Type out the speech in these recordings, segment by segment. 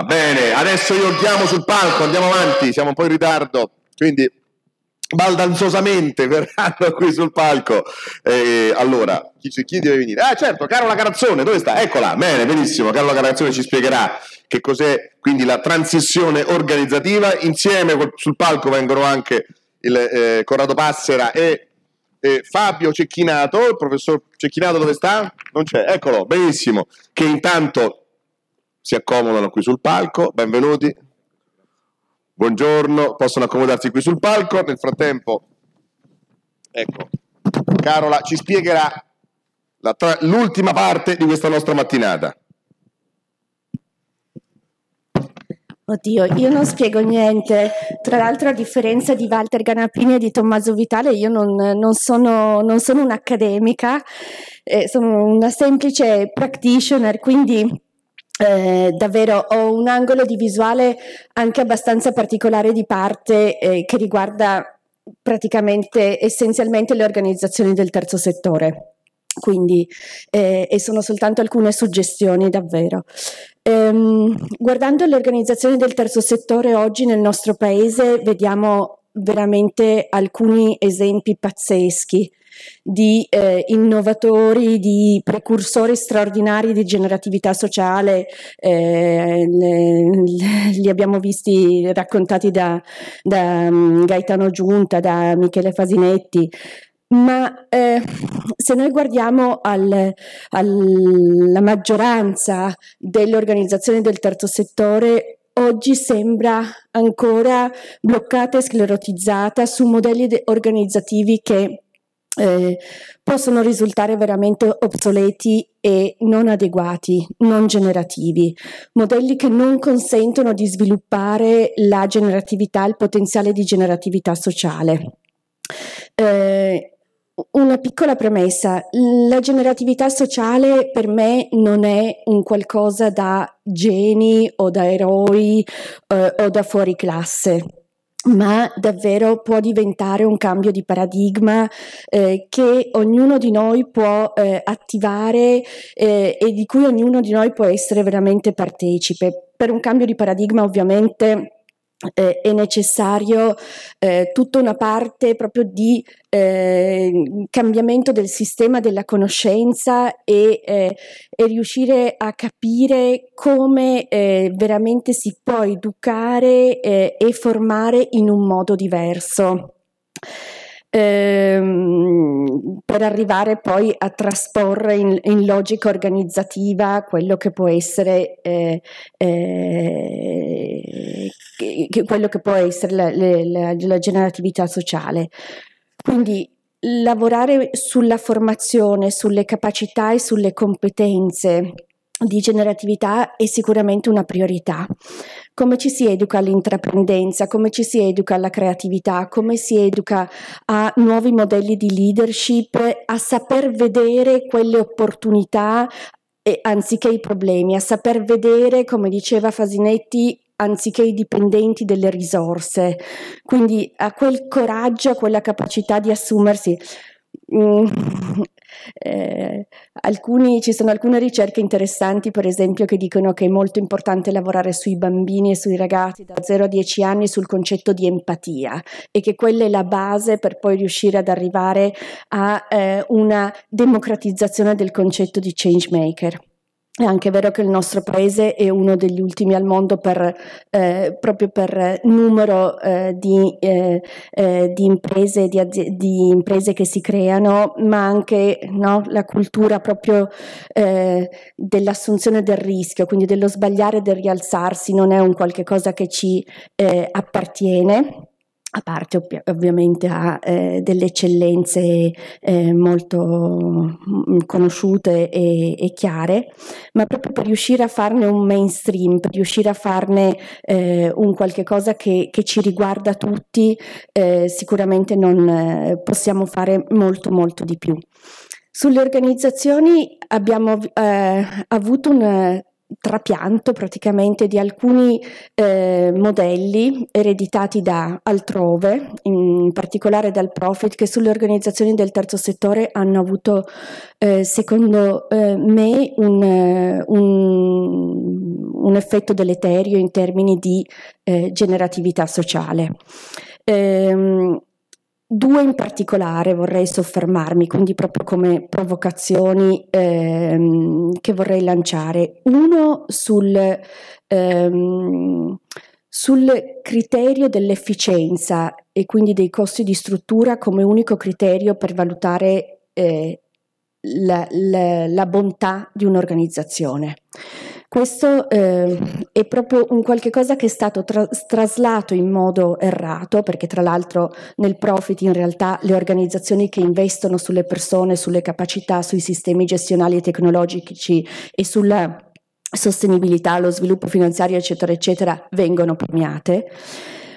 Va bene, adesso io chiamo sul palco, andiamo avanti, siamo un po' in ritardo, quindi baldanzosamente verranno qui sul palco. Eh, allora, chi, chi, deve venire? Ah, certo, Carola Carazzone, dove sta? Eccola, bene, benissimo. Carola Carazzone ci spiegherà che cos'è quindi la transizione organizzativa. Insieme sul palco vengono anche il, eh, Corrado Passera e eh, Fabio Cecchinato. Il professor Cecchinato dove sta? Non c'è, eccolo, benissimo. Che intanto si accomodano qui sul palco, benvenuti. Buongiorno, possono accomodarsi qui sul palco. Nel frattempo, ecco, Carola ci spiegherà tra- l'ultima parte di questa nostra mattinata. Oddio, io non spiego niente. Tra l'altro, a differenza di Walter Ganapini e di Tommaso Vitale, io non, non, sono, non sono, un'accademica, eh, sono una semplice practitioner, quindi eh, davvero ho un angolo di visuale anche abbastanza particolare di parte eh, che riguarda praticamente essenzialmente le organizzazioni del terzo settore. Quindi, eh, e sono soltanto alcune suggestioni davvero. Ehm, guardando le organizzazioni del terzo settore oggi nel nostro paese, vediamo veramente alcuni esempi pazzeschi di eh, innovatori, di precursori straordinari di generatività sociale, eh, le, le, li abbiamo visti raccontati da, da um, Gaetano Giunta, da Michele Fasinetti, ma eh, se noi guardiamo al, alla maggioranza delle organizzazioni del terzo settore, oggi sembra ancora bloccata e sclerotizzata su modelli organizzativi che eh, possono risultare veramente obsoleti e non adeguati, non generativi, modelli che non consentono di sviluppare la generatività, il potenziale di generatività sociale. Eh, una piccola premessa, la generatività sociale per me non è un qualcosa da geni o da eroi eh, o da fuori classe, ma davvero può diventare un cambio di paradigma eh, che ognuno di noi può eh, attivare eh, e di cui ognuno di noi può essere veramente partecipe. Per un cambio di paradigma ovviamente eh, è necessario eh, tutta una parte proprio di eh, cambiamento del sistema della conoscenza e, eh, e riuscire a capire come eh, veramente si può educare eh, e formare in un modo diverso. Ehm, per arrivare poi a trasporre in, in logica organizzativa quello che può essere, eh, eh, che, quello che può essere la, la, la generatività sociale. Quindi lavorare sulla formazione, sulle capacità e sulle competenze di generatività è sicuramente una priorità come ci si educa all'intraprendenza, come ci si educa alla creatività, come si educa a nuovi modelli di leadership, a saper vedere quelle opportunità e, anziché i problemi, a saper vedere, come diceva Fasinetti, anziché i dipendenti delle risorse, quindi a quel coraggio, a quella capacità di assumersi Mm, eh, alcuni, ci sono alcune ricerche interessanti, per esempio, che dicono che è molto importante lavorare sui bambini e sui ragazzi da 0 a 10 anni sul concetto di empatia e che quella è la base per poi riuscire ad arrivare a eh, una democratizzazione del concetto di change maker. È anche vero che il nostro paese è uno degli ultimi al mondo per, eh, proprio per numero eh, di, eh, eh di, imprese, di, di, imprese, che si creano, ma anche no, la cultura proprio eh, dell'assunzione del rischio, quindi dello sbagliare e del rialzarsi, non è un qualche cosa che ci eh, appartiene a parte ovvi- ovviamente ha eh, delle eccellenze eh, molto mm, conosciute e-, e, chiare, ma proprio per riuscire a farne un mainstream, per riuscire a farne eh, un qualche cosa che, che ci riguarda tutti, eh, sicuramente non eh, possiamo fare molto molto di più. Sulle organizzazioni abbiamo eh, avuto un trapianto praticamente di alcuni eh, modelli ereditati da altrove, in particolare dal Profit, che sulle organizzazioni del terzo settore hanno avuto, eh, secondo eh, me, un, eh, un, un, effetto deleterio in termini di eh, generatività sociale. Ehm, Due in particolare vorrei soffermarmi, quindi proprio come provocazioni ehm, che vorrei lanciare. Uno sul, ehm, sul criterio dell'efficienza e quindi dei costi di struttura come unico criterio per valutare eh, la, la, la bontà di un'organizzazione. Questo eh, è proprio un qualche cosa che è stato tra- traslato in modo errato, perché tra l'altro nel profit in realtà le organizzazioni che investono sulle persone, sulle capacità, sui sistemi gestionali e tecnologici e sulla sostenibilità, lo sviluppo finanziario, eccetera, eccetera, vengono premiate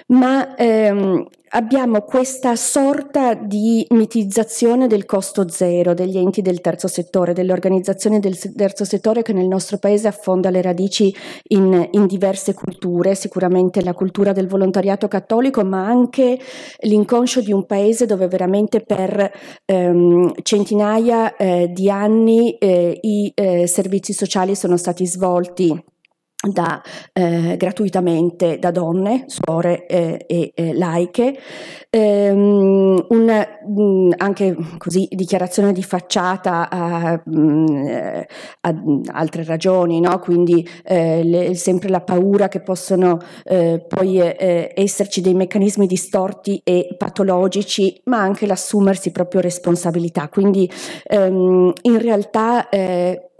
ma ehm, abbiamo questa sorta di mitizzazione del costo zero degli enti del terzo settore, delle organizzazioni del terzo settore che nel nostro paese affonda le radici in, in diverse culture, sicuramente la cultura del volontariato cattolico, ma anche l'inconscio di un paese dove veramente per ehm, centinaia eh, di anni eh, i eh, servizi sociali sono stati svolti da, eh, gratuitamente da donne, suore eh, e eh, laiche. Ehm, un, mh, mm, anche così dichiarazione di facciata a, mh, mm, eh, a altre ragioni, no? quindi eh, le, sempre la paura che possono eh, poi esserci dei meccanismi distorti e patologici, ma anche l'assumersi proprio responsabilità. Quindi ehm, in realtà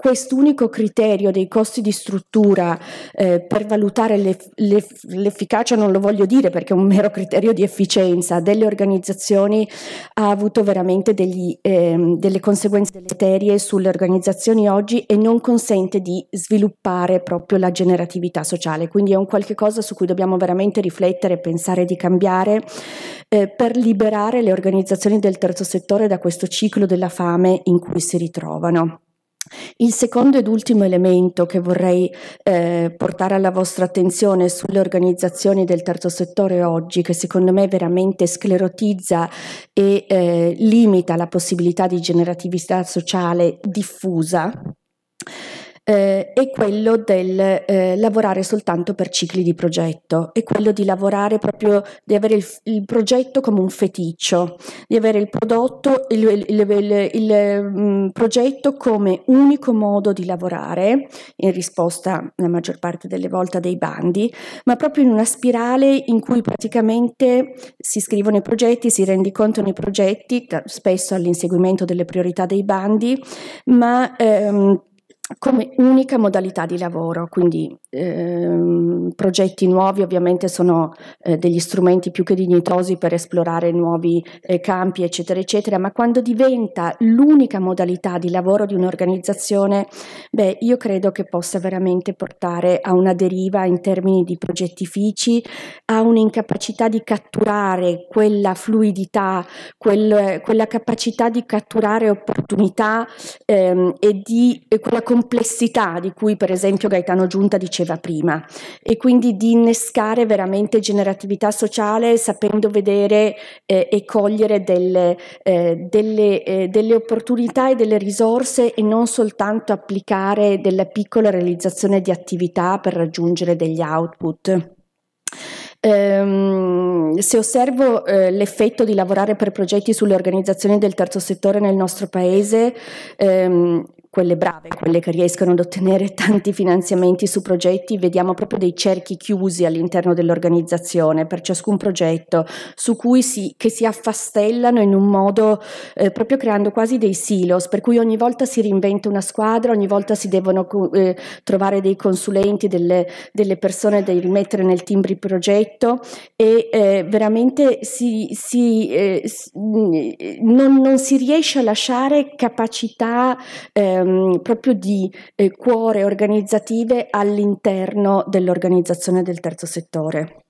quest'unico criterio dei costi di struttura eh, per valutare le, le, l'efficacia, non lo voglio dire perché è un mero criterio di efficienza, delle organizzazioni ha avuto veramente degli, eh, delle conseguenze deleterie sulle organizzazioni oggi e non consente di sviluppare proprio la generatività sociale. Quindi è un qualche cosa su cui dobbiamo veramente riflettere, e pensare di cambiare eh, per liberare le organizzazioni del terzo settore da questo ciclo della fame in cui si ritrovano. Il secondo ed ultimo elemento che vorrei eh, portare alla vostra attenzione sulle organizzazioni del terzo settore oggi, che secondo me veramente sclerotizza e eh, limita la possibilità di generatività sociale diffusa, eh, è quello del eh, lavorare soltanto per cicli di progetto, è quello di lavorare proprio, di avere il, il progetto come un feticcio, di avere il prodotto, il, il, il mh, mm, progetto come unico modo di lavorare, in risposta la maggior parte delle volte a dei bandi, ma proprio in una spirale in cui praticamente si scrivono i progetti, si conto nei progetti, spesso all'inseguimento delle priorità dei bandi, ma ehm, come unica modalità di lavoro, quindi ehm, progetti nuovi ovviamente sono eh, degli strumenti più che dignitosi per esplorare nuovi eh, campi, eccetera, eccetera, ma quando diventa l'unica modalità di lavoro di un'organizzazione, beh, io credo che possa veramente portare a una deriva in termini di progettifici, a un'incapacità di catturare quella fluidità, quel, quella capacità di catturare opportunità ehm, e di e quella complessità di cui per esempio Gaetano Giunta diceva prima e quindi di innescare veramente generatività sociale sapendo vedere eh, e cogliere delle, eh, delle, eh, delle, opportunità e delle risorse e non soltanto applicare della piccola realizzazione di attività per raggiungere degli output. Um, se osservo eh, l'effetto di lavorare per progetti sulle organizzazioni del terzo settore nel nostro paese, um, quelle brave, quelle che riescono ad ottenere tanti finanziamenti su progetti, vediamo proprio dei cerchi chiusi all'interno dell'organizzazione per ciascun progetto su cui si, si affastellano in un modo eh, proprio creando quasi dei silos, per cui ogni volta si reinventa una squadra, ogni volta si devono eh, trovare dei consulenti, delle, delle, persone da rimettere nel team di progetto e eh, veramente si, si, eh, non, non, si riesce a lasciare capacità ehm, ehm, proprio di eh, cuore organizzative all'interno dell'organizzazione del terzo settore.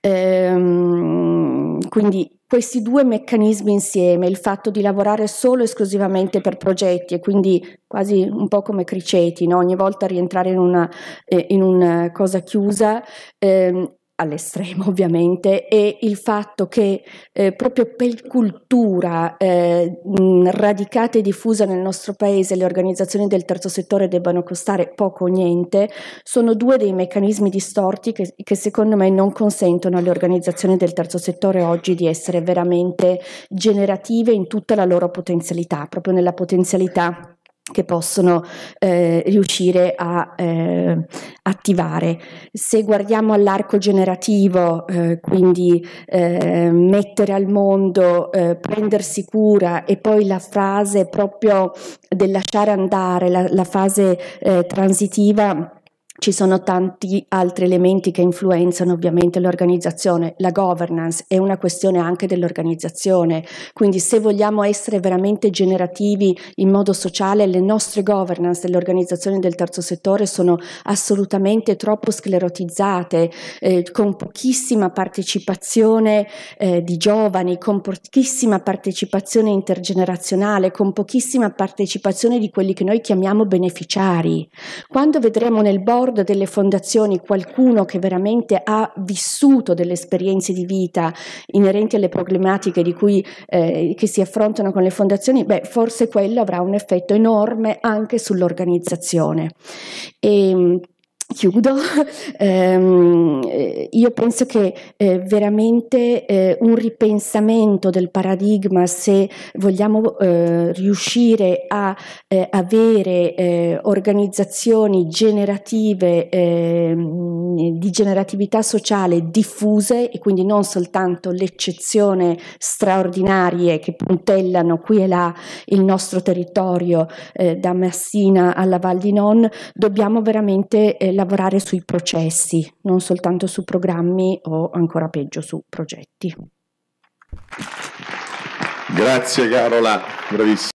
Ehm, quindi questi due meccanismi insieme, il fatto di lavorare solo e esclusivamente per progetti e quindi quasi un po' come criceti, no? ogni volta rientrare in una, eh, in una cosa chiusa, ehm, all'estremo ovviamente, e il fatto che eh, proprio per cultura eh, radicata e diffusa nel nostro paese le organizzazioni del terzo settore debbano costare poco o niente, sono due dei meccanismi distorti che, che secondo me non consentono alle organizzazioni del terzo settore oggi di essere veramente generative in tutta la loro potenzialità, proprio nella potenzialità che possono eh, riuscire a eh, attivare. Se guardiamo all'arco generativo, eh, quindi eh, mettere al mondo, eh, prendersi cura e poi la frase proprio del lasciare andare, la, la fase eh, transitiva ci sono tanti altri elementi che influenzano ovviamente l'organizzazione. La governance è una questione anche dell'organizzazione, quindi se vogliamo essere veramente generativi in modo sociale, le nostre governance delle organizzazioni del terzo settore sono assolutamente troppo sclerotizzate, eh, con pochissima partecipazione eh, di giovani, con pochissima partecipazione intergenerazionale, con pochissima partecipazione di quelli che noi chiamiamo beneficiari. Quando vedremo nel board ricordo delle fondazioni qualcuno che veramente ha vissuto delle esperienze di vita inerenti alle problematiche di cui, eh, che si affrontano con le fondazioni, beh, forse quello avrà un effetto enorme anche sull'organizzazione. E, ehm, chiudo, ehm, eh, io penso che eh, veramente eh, un ripensamento del paradigma, se vogliamo eh, riuscire a eh, avere eh, organizzazioni generative ehm, di generatività sociale diffuse e quindi non soltanto l'eccezione straordinarie che puntellano qui e là il nostro territorio da Messina alla Val di Non, dobbiamo veramente lavorare lavorare sui processi, non soltanto su programmi o ancora peggio su progetti. Grazie Carola, bravissima.